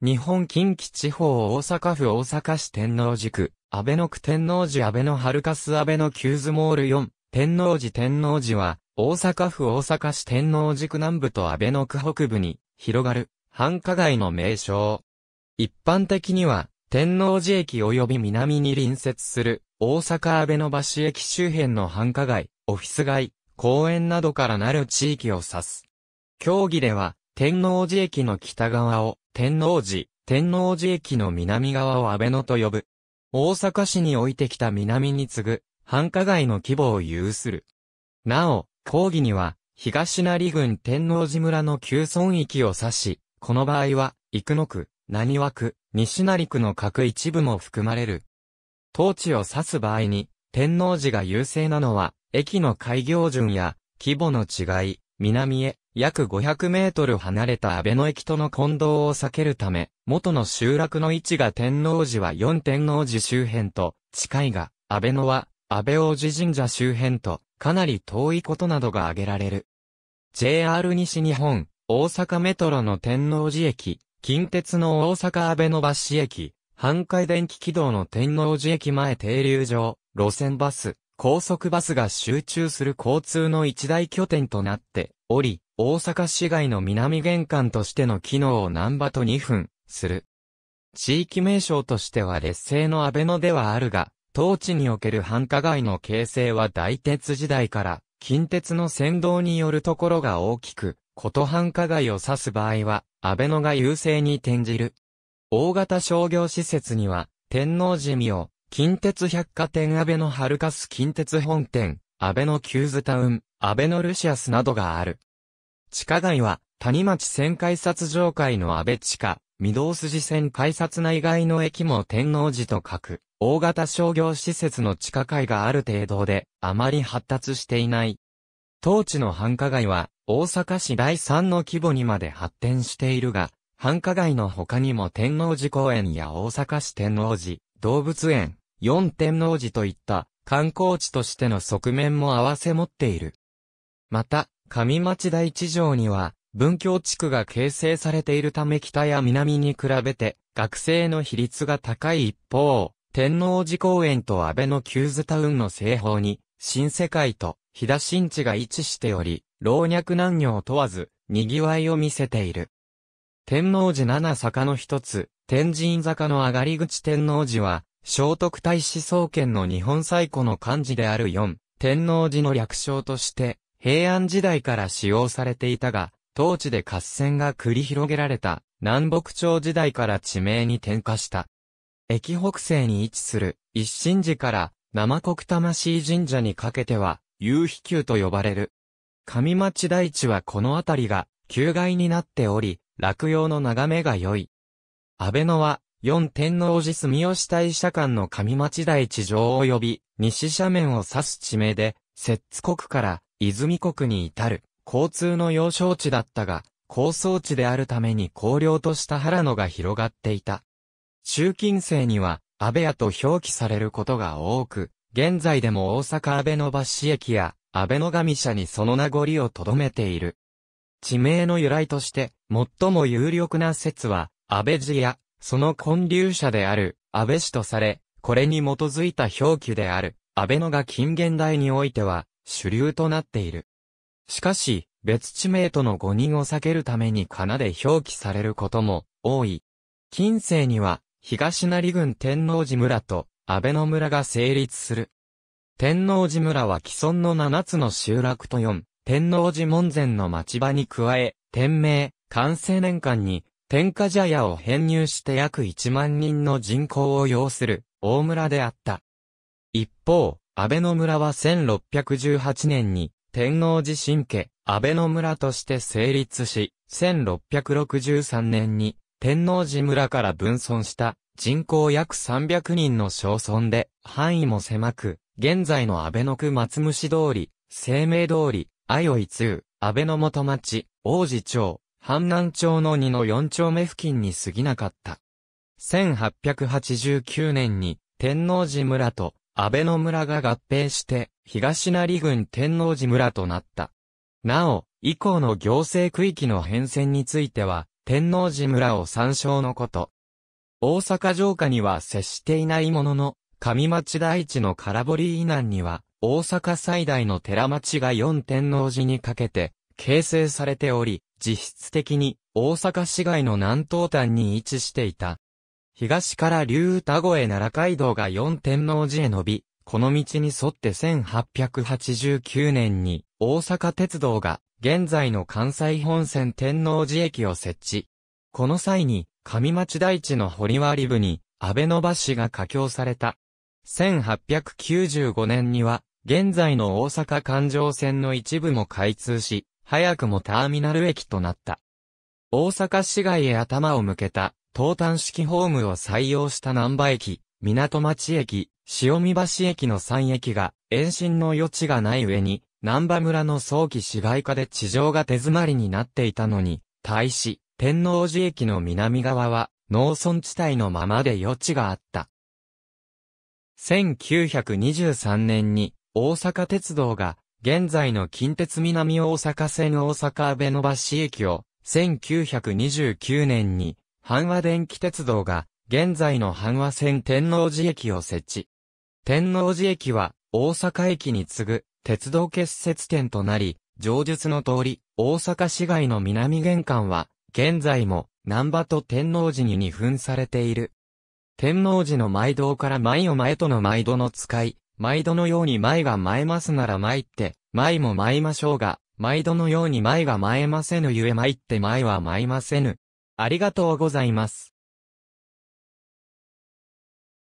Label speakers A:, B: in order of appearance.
A: 日本近畿地方大阪府大阪市天王寺区、安倍の区天王寺安倍の春カス安倍のキューズモール4、天王寺天王寺は、大阪府大阪市天王寺区南部と安倍の区北部に、広がる、繁華街の名称。一般的には、天王寺駅及び南に隣接する、大阪安倍の橋駅周辺の繁華街、オフィス街、公園などからなる地域を指す。競技では、天王寺駅の北側を、天王寺、天王寺駅の南側を安倍野と呼ぶ。大阪市に置いてきた南に次ぐ、繁華街の規模を有する。なお、抗議には、東成郡天王寺村の旧村域を指し、この場合は、幾野区、何和区、西成区の各一部も含まれる。当地を指す場合に、天王寺が優勢なのは、駅の開業順や、規模の違い、南へ、約500メートル離れた安倍野駅との混同を避けるため、元の集落の位置が天王寺は4天王寺周辺と、近いが、安倍野は、安倍王子神社周辺と、かなり遠いことなどが挙げられる。JR 西日本、大阪メトロの天王寺駅、近鉄の大阪安倍野橋駅、半海電気軌道の天王寺駅前停留場、路線バス、高速バスが集中する交通の一大拠点となっており、大阪市街の南玄関としての機能を南波と2分、する。地域名称としては劣勢の安倍野ではあるが、当地における繁華街の形成は大鉄時代から、近鉄の先導によるところが大きく、こと繁華街を指す場合は、安倍野が優勢に転じる。大型商業施設には、天皇寺美を、近鉄百貨店安倍野ハルカス近鉄本店、安倍野キューズタウン、安倍野ルシアスなどがある。地下街は、谷町線改札上階の安倍地下、御堂筋線改札内外の駅も天王寺と書く、大型商業施設の地下街がある程度で、あまり発達していない。当地の繁華街は、大阪市第3の規模にまで発展しているが、繁華街の他にも天王寺公園や大阪市天王寺、動物園、四天王寺といった観光地としての側面も合わせ持っている。また、上町第一条には、文教地区が形成されているため北や南に比べて、学生の比率が高い一方、天王寺公園と安倍のキューズタウンの西方に、新世界と、飛騨新地が位置しており、老若男女を問わず、賑わいを見せている。天王寺七坂の一つ、天神坂の上がり口天王寺は、聖徳太子創建の日本最古の漢字である四、天王寺の略称として、平安時代から使用されていたが、当地で合戦が繰り広げられた南北朝時代から地名に転化した。駅北西に位置する一神寺から生国魂神社にかけては、夕日宮と呼ばれる。上町大地はこの辺りが旧街になっており、落葉の眺めが良い。安倍野は、四天王寺住吉大社間の上町大地上及び、西斜面を指す地名で、摂津国から、泉国に至る、交通の要衝地だったが、高層地であるために荒涼とした原野が広がっていた。中近世には、安倍屋と表記されることが多く、現在でも大阪安倍の橋駅や、安倍の神社にその名残を留めている。地名の由来として、最も有力な説は、安倍寺や、その建立者である、安倍氏とされ、これに基づいた表記である、安倍野が近現代においては、主流となっている。しかし、別地名との誤認を避けるためにかなで表記されることも多い。近世には、東成郡天王寺村と安倍野村が成立する。天王寺村は既存の7つの集落と4、天王寺門前の町場に加え、天明、完成年間に、天下茶屋を編入して約1万人の人口を要する、大村であった。一方、安倍の村は1618年に天皇寺神家、安倍の村として成立し、1663年に天皇寺村から分村した人口約300人の小村で範囲も狭く、現在の安倍の区松虫通り、生命通り、愛を通、安倍の元町、王子町、阪南町の2の4丁目付近に過ぎなかった。1889年に天王寺村と安倍の村が合併して、東成郡天王寺村となった。なお、以降の行政区域の変遷については、天王寺村を参照のこと。大阪城下には接していないものの、上町大地の空堀以南には、大阪最大の寺町が四天王寺にかけて、形成されており、実質的に大阪市街の南東端に位置していた。東から竜歌越奈良街道が四天王寺へ伸び、この道に沿って1889年に大阪鉄道が現在の関西本線天王寺駅を設置。この際に上町大地の堀割部に安倍の橋が架橋された。1895年には現在の大阪環状線の一部も開通し、早くもターミナル駅となった。大阪市街へ頭を向けた東端式ホームを採用した南波駅、港町駅、潮見橋駅の3駅が、延伸の余地がない上に、南波村の早期市街化で地上が手詰まりになっていたのに、対し、天王寺駅の南側は、農村地帯のままで余地があった。1923年に、大阪鉄道が、現在の近鉄南大阪線大阪阿部野橋駅を、1929年に阪和電気鉄道が、現在の阪和線天王寺駅を設置。天王寺駅は、大阪駅に次ぐ、鉄道結節点となり、上述の通り、大阪市街の南玄関は、現在も、南波と天王寺に二分されている。天王寺の毎堂から毎を前との毎度の使い、毎度のように前が前ますなら前って、前も前ましょうが、毎度のように前が前ませぬゆえ前って前は前ませぬ。ありがとうございます。